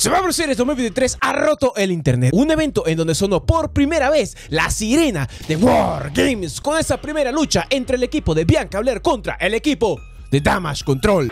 Se va a producir 2023 este ha roto el internet. Un evento en donde sonó por primera vez la sirena de War Games con esa primera lucha entre el equipo de Bianca Blair contra el equipo de Damage Control.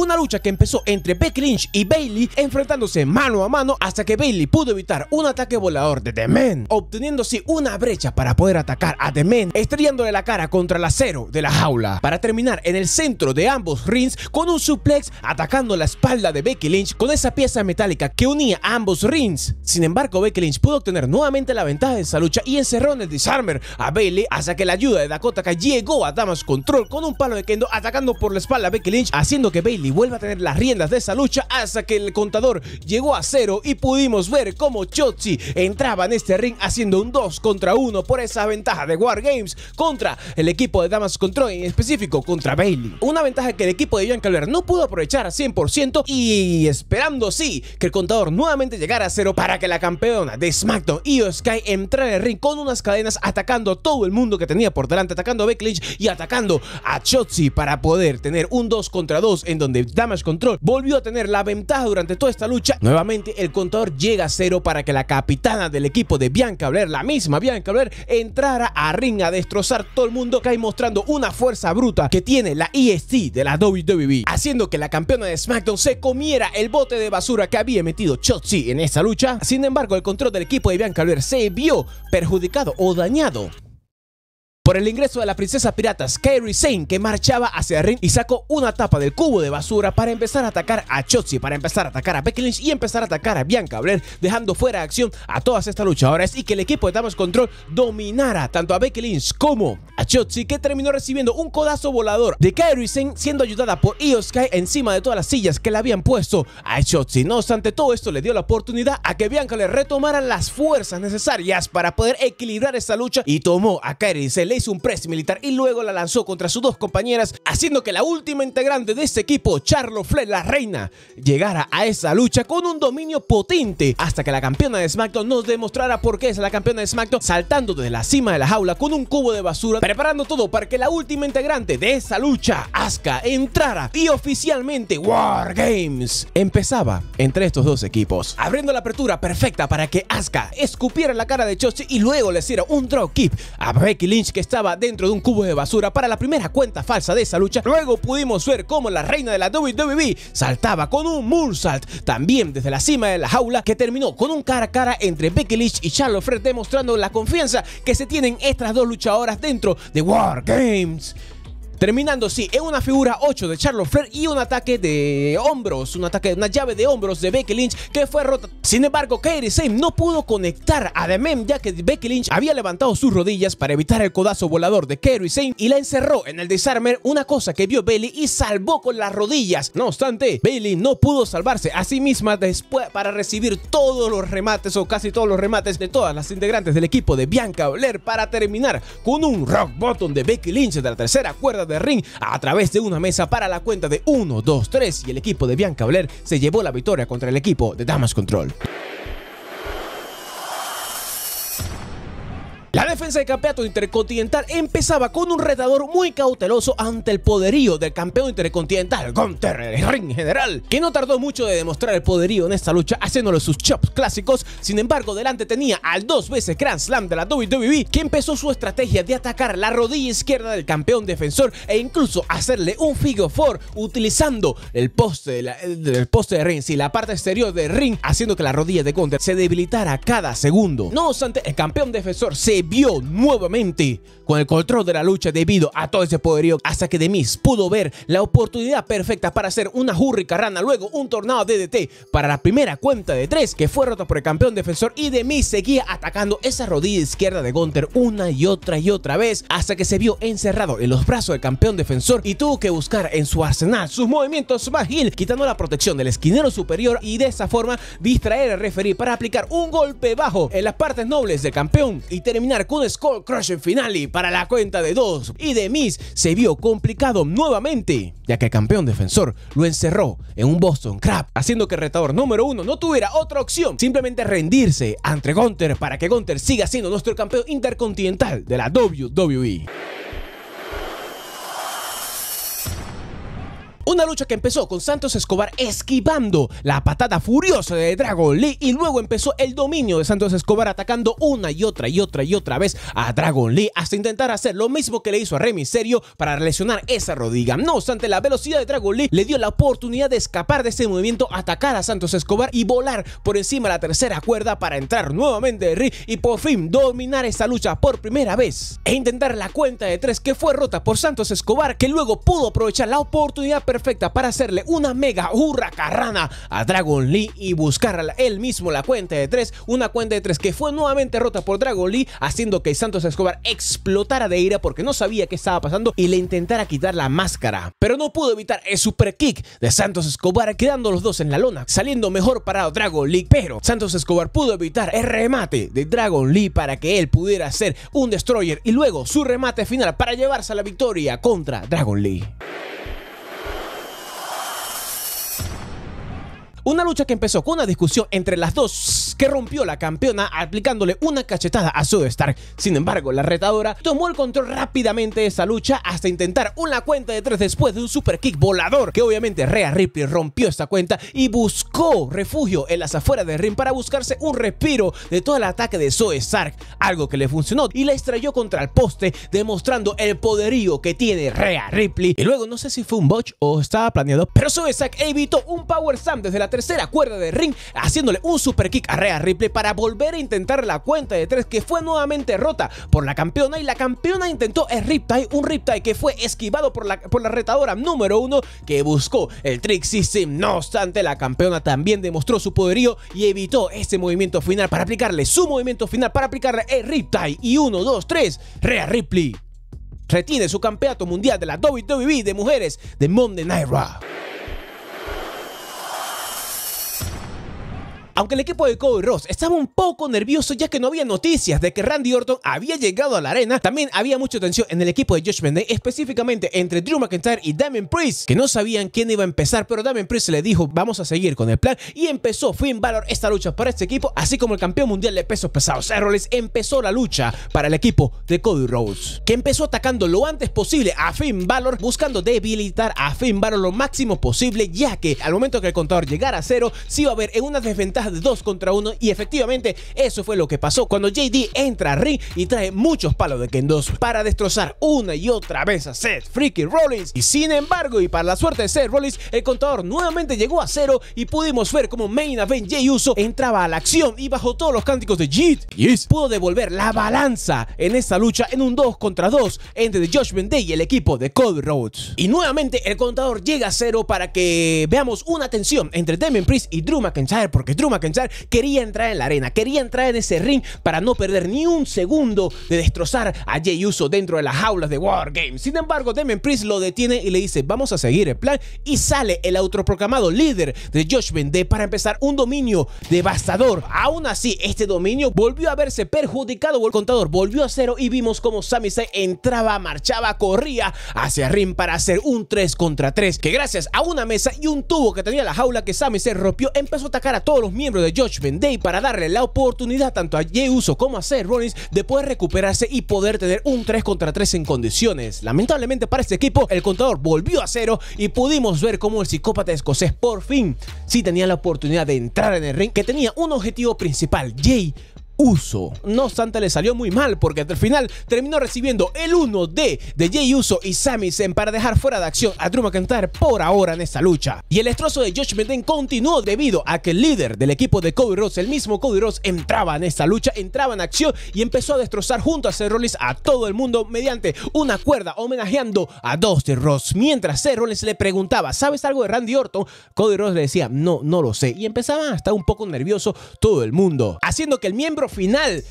Una lucha que empezó entre Becky Lynch y Bailey enfrentándose mano a mano hasta que Bailey pudo evitar un ataque volador de The Man, obteniendo así una brecha para poder atacar a The Man, estrellándole la cara contra el acero de la jaula, para terminar en el centro de ambos rings con un suplex atacando la espalda de Becky Lynch con esa pieza metálica que unía a ambos rings. Sin embargo, Becky Lynch pudo obtener nuevamente la ventaja de esa lucha y encerró en el disarmer a Bailey hasta que la ayuda de Dakota llegó a Damas Control con un palo de Kendo atacando por la espalda a Becky Lynch, haciendo que Bailey y vuelve a tener las riendas de esa lucha hasta que el contador llegó a cero y pudimos ver cómo Chotzi entraba en este ring haciendo un 2 contra 1 por esa ventaja de War Games contra el equipo de Damas Control, en específico contra Bailey. Una ventaja que el equipo de John Calver no pudo aprovechar a 100% y esperando sí que el contador nuevamente llegara a cero para que la campeona de SmackDown y Sky entrara en el ring con unas cadenas atacando a todo el mundo que tenía por delante, atacando a Becklinch y atacando a Chotzi para poder tener un 2 contra 2 en de Damage Control volvió a tener la ventaja durante toda esta lucha, nuevamente el contador llega a cero para que la capitana del equipo de Bianca Blair, la misma Bianca Blair, entrara a ring a destrozar todo el mundo, que hay mostrando una fuerza bruta que tiene la EST de la WWE, haciendo que la campeona de SmackDown se comiera el bote de basura que había metido Chotzi en esta lucha. Sin embargo, el control del equipo de Bianca Blair se vio perjudicado o dañado por el ingreso de la princesa piratas Kairi Sane que marchaba hacia ring y sacó una tapa del cubo de basura para empezar a atacar a Chotzi, para empezar a atacar a Becky Lynch y empezar a atacar a Bianca Blair dejando fuera de acción a todas estas luchadoras y que el equipo de Damas Control dominara tanto a Becky Lynch como a Chotzi que terminó recibiendo un codazo volador de Kairi Sane siendo ayudada por Io Sky encima de todas las sillas que le habían puesto a Chotzi. No obstante, todo esto le dio la oportunidad a que Bianca le retomara las fuerzas necesarias para poder equilibrar esta lucha y tomó a Kairi Sane hizo un press militar y luego la lanzó contra sus dos compañeras, haciendo que la última integrante de ese equipo, Charlo Flair, la reina, llegara a esa lucha con un dominio potente hasta que la campeona de SmackDown nos demostrara por qué es la campeona de SmackDown, saltando desde la cima de la jaula con un cubo de basura, preparando todo para que la última integrante de esa lucha, Asuka, entrara y oficialmente War Games empezaba entre estos dos equipos, abriendo la apertura perfecta para que Asuka escupiera la cara de Chochi y luego le hiciera un dropkick a Becky Lynch que estaba dentro de un cubo de basura para la primera cuenta falsa de esa lucha. Luego pudimos ver cómo la reina de la WWE saltaba con un moonsault también desde la cima de la jaula que terminó con un cara a cara entre Becky Lynch y Charlotte Fred, demostrando la confianza que se tienen estas dos luchadoras dentro de War Games. Terminando, sí, en una figura 8 de Charlotte Flair y un ataque de hombros, un ataque, de una llave de hombros de Becky Lynch que fue rota. Sin embargo, Kairi Sane no pudo conectar a The Mem ya que Becky Lynch había levantado sus rodillas para evitar el codazo volador de Kairi Sane y la encerró en el Disarmer, una cosa que vio Bailey y salvó con las rodillas. No obstante, Bailey no pudo salvarse a sí misma después para recibir todos los remates o casi todos los remates de todas las integrantes del equipo de Bianca blair para terminar con un rock bottom de Becky Lynch de la tercera cuerda de ring a través de una mesa para la cuenta de 1, 2, 3 y el equipo de Bianca Belair se llevó la victoria contra el equipo de Damas Control. defensa del campeonato intercontinental empezaba con un retador muy cauteloso ante el poderío del campeón intercontinental, Gunter, el ring general, que no tardó mucho de demostrar el poderío en esta lucha haciéndole sus chops clásicos. Sin embargo, delante tenía al dos veces Grand Slam de la WWE, que empezó su estrategia de atacar la rodilla izquierda del campeón defensor e incluso hacerle un figure four utilizando el poste, de poste de ring, y la parte exterior del ring, haciendo que la rodilla de Gunter se debilitara cada segundo. No obstante, el campeón defensor se vio nuevamente con el control de la lucha debido a todo ese poderío hasta que Demis pudo ver la oportunidad perfecta para hacer una hurricarrana, luego un tornado DDT para la primera cuenta de tres que fue rota por el campeón defensor y Demis seguía atacando esa rodilla izquierda de Gunter una y otra y otra vez hasta que se vio encerrado en los brazos del campeón defensor y tuvo que buscar en su arsenal sus movimientos más quitando la protección del esquinero superior y de esa forma distraer al referee para aplicar un golpe bajo en las partes nobles del campeón y terminar con un score final finale para la cuenta de dos y de Miss se vio complicado nuevamente, ya que el campeón defensor lo encerró en un Boston Crab, haciendo que el retador número uno no tuviera otra opción, simplemente rendirse ante Gunter para que Gunter siga siendo nuestro campeón intercontinental de la WWE. Una lucha que empezó con Santos Escobar esquivando la patada furiosa de Dragon Lee y luego empezó el dominio de Santos Escobar atacando una y otra y otra y otra vez a Dragon Lee hasta intentar hacer lo mismo que le hizo a Rey Serio para lesionar esa rodilla. No obstante, la velocidad de Dragon Lee le dio la oportunidad de escapar de ese movimiento, atacar a Santos Escobar y volar por encima de la tercera cuerda para entrar nuevamente de Ri y por fin dominar esa lucha por primera vez e intentar la cuenta de tres que fue rota por Santos Escobar que luego pudo aprovechar la oportunidad perfecta perfecta para hacerle una mega carrana a Dragon Lee y buscar él mismo la cuenta de 3, una cuenta de 3 que fue nuevamente rota por Dragon Lee, haciendo que Santos Escobar explotara de ira porque no sabía qué estaba pasando y le intentara quitar la máscara. Pero no pudo evitar el super kick de Santos Escobar, quedando los dos en la lona, saliendo mejor parado Dragon Lee, pero Santos Escobar pudo evitar el remate de Dragon Lee para que él pudiera ser un destroyer y luego su remate final para llevarse a la victoria contra Dragon Lee. Una lucha que empezó con una discusión entre las dos que rompió la campeona aplicándole una cachetada a Sue Stark. Sin embargo, la retadora tomó el control rápidamente de esa lucha hasta intentar una cuenta de tres después de un super kick volador que obviamente Rhea Ripley rompió esta cuenta y buscó refugio en las afueras del ring para buscarse un respiro de todo el ataque de Zoe Stark, algo que le funcionó y la estrelló contra el poste demostrando el poderío que tiene Rhea Ripley. Y luego no sé si fue un botch o estaba planeado, pero Zoe Stark evitó un power slam desde la tercera cuerda de ring haciéndole un super kick a Rhea Ripley para volver a intentar la cuenta de tres que fue nuevamente rota por la campeona y la campeona intentó el Riptide, un Riptide que fue esquivado por la, por la retadora número uno que buscó el Trick System. No obstante, la campeona también demostró su poderío y evitó ese movimiento final para aplicarle su movimiento final para aplicarle el Riptide y 1, 2, 3, Rhea Ripley retiene su campeonato mundial de la WWE de mujeres de Monday Night Raw. Aunque el equipo de Cody Rhodes estaba un poco nervioso ya que no había noticias de que Randy Orton había llegado a la arena, también había mucha tensión en el equipo de Josh Mendez, específicamente entre Drew McIntyre y Damien Priest, que no sabían quién iba a empezar, pero Damien Priest le dijo, vamos a seguir con el plan, y empezó Finn Balor esta lucha para este equipo, así como el campeón mundial de pesos pesados, Seth empezó la lucha para el equipo de Cody Rhodes, que empezó atacando lo antes posible a Finn Balor, buscando debilitar a Finn Balor lo máximo posible, ya que al momento que el contador llegara a cero, se iba a haber en una desventaja de 2 contra 1 y efectivamente eso fue lo que pasó cuando JD entra a ring y trae muchos palos de Kendozo para destrozar una y otra vez a Seth Freaky Rollins y sin embargo y para la suerte de Seth Rollins el contador nuevamente llegó a cero y pudimos ver como Main Event Jey Uso entraba a la acción y bajo todos los cánticos de Jeet yes. pudo devolver la balanza en esta lucha en un 2 contra 2 entre Josh Judgment Day y el equipo de Cody Rhodes y nuevamente el contador llega a cero para que veamos una tensión entre Damien Priest y Drew McIntyre porque Drew quería entrar en la arena, quería entrar en ese ring para no perder ni un segundo de destrozar a Jay Uso dentro de las jaulas de Wargame. Sin embargo, Demon Priest lo detiene y le dice, vamos a seguir el plan y sale el autoproclamado líder de Josh vendé para empezar un dominio devastador. Aún así, este dominio volvió a verse perjudicado el contador, volvió a cero y vimos como Sami Zayn entraba, marchaba, corría hacia el ring para hacer un 3 contra 3, que gracias a una mesa y un tubo que tenía la jaula que Sami se rompió, empezó a atacar a todos los miembros de Josh Day para darle la oportunidad tanto a Jay Uso como a Seth Rollins de poder recuperarse y poder tener un 3 contra 3 en condiciones. Lamentablemente para este equipo, el contador volvió a cero y pudimos ver cómo el psicópata escocés por fin sí tenía la oportunidad de entrar en el ring que tenía un objetivo principal, Jay Uso. No obstante, le salió muy mal porque al final terminó recibiendo el 1D de Jay Uso y Sami Zayn para dejar fuera de acción a Drew McIntyre por ahora en esta lucha. Y el destrozo de Josh Menden continuó debido a que el líder del equipo de Cody Ross, el mismo Cody Ross entraba en esta lucha, entraba en acción y empezó a destrozar junto a Seth Rollins a todo el mundo mediante una cuerda homenajeando a dos de Ross Mientras Seth Rollins le preguntaba, ¿sabes algo de Randy Orton? Cody Ross le decía, no, no lo sé. Y empezaba a estar un poco nervioso todo el mundo, haciendo que el miembro final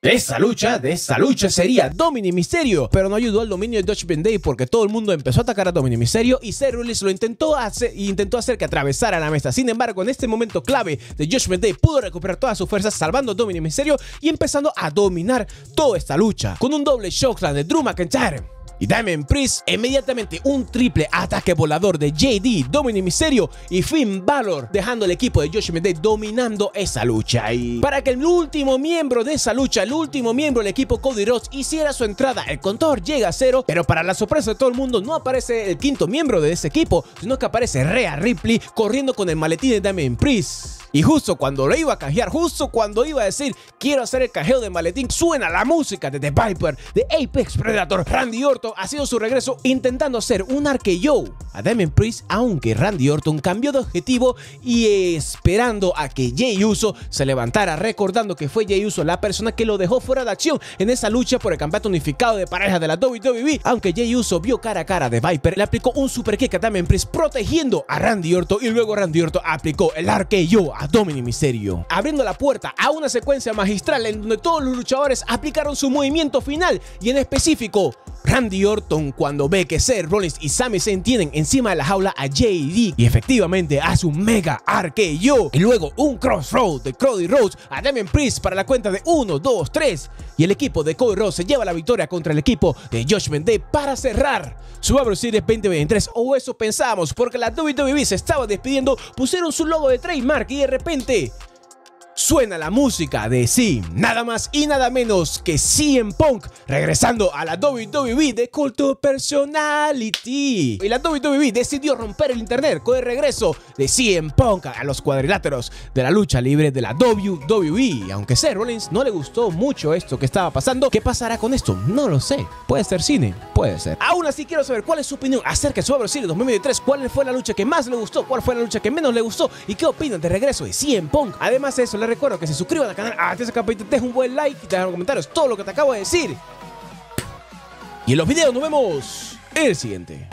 de esa lucha, de esa lucha sería Domini Misterio, pero no ayudó al dominio de Josh Day porque todo el mundo empezó a atacar a Domini Misterio y Cerulis lo intentó hacer, intentó hacer que atravesara la mesa. Sin embargo, en este momento clave de Josh Day pudo recuperar todas sus fuerzas salvando a Dominic Misterio y empezando a dominar toda esta lucha con un doble shockland de Drew McIntyre. Y Diamond Priest inmediatamente un triple ataque volador de JD, Dominic Misterio y Finn Balor, dejando el equipo de Josh Mendez dominando esa lucha. Y para que el último miembro de esa lucha, el último miembro del equipo Cody Ross, hiciera su entrada, el contador llega a cero, pero para la sorpresa de todo el mundo no aparece el quinto miembro de ese equipo, sino que aparece Rhea Ripley corriendo con el maletín de Diamond Priest. Y justo cuando lo iba a canjear, justo cuando iba a decir quiero hacer el canjeo de maletín, suena la música de The Viper, de Apex Predator. Randy Orton ha sido su regreso intentando hacer un arqueo a Damien Priest, aunque Randy Orton cambió de objetivo y esperando a que Jay Uso se levantara, recordando que fue Jay Uso la persona que lo dejó fuera de acción en esa lucha por el campeonato unificado de pareja de la WWE. Aunque Jay Uso vio cara a cara de Viper, le aplicó un super kick a Damien Priest protegiendo a Randy Orton y luego Randy Orton aplicó el arqueo a Domini Misterio, abriendo la puerta a una secuencia magistral en donde todos los luchadores aplicaron su movimiento final y en específico Randy Orton cuando ve que Seth Rollins y Sami Zayn tienen encima de la jaula a JD y efectivamente a un mega arqueo y luego un crossroad de Cody Rhodes a Demon Priest para la cuenta de 1, 2, 3 y el equipo de Cody Rhodes se lleva la victoria contra el equipo de Josh Mendez para cerrar su Abro Series 2023 o eso pensamos, porque la WWE se estaba despidiendo pusieron su logo de trademark y repente suena la música de sí, nada más y nada menos que CM Punk regresando a la WWE de Culto Personality. Y la WWE decidió romper el internet con el regreso de CM Punk a los cuadriláteros de la lucha libre de la WWE. Aunque Seth Rollins no le gustó mucho esto que estaba pasando, ¿qué pasará con esto? No lo sé. Puede ser cine, puede ser. Aún así quiero saber cuál es su opinión acerca de su Series 2023, cuál fue la lucha que más le gustó, cuál fue la lucha que menos le gustó y qué opinan de regreso de CM Punk. Además de eso, recuerdo que se suscriba al canal, activen esa campanita, dejen un buen like y dejen comentarios todo lo que te acabo de decir. Y en los videos nos vemos en el siguiente.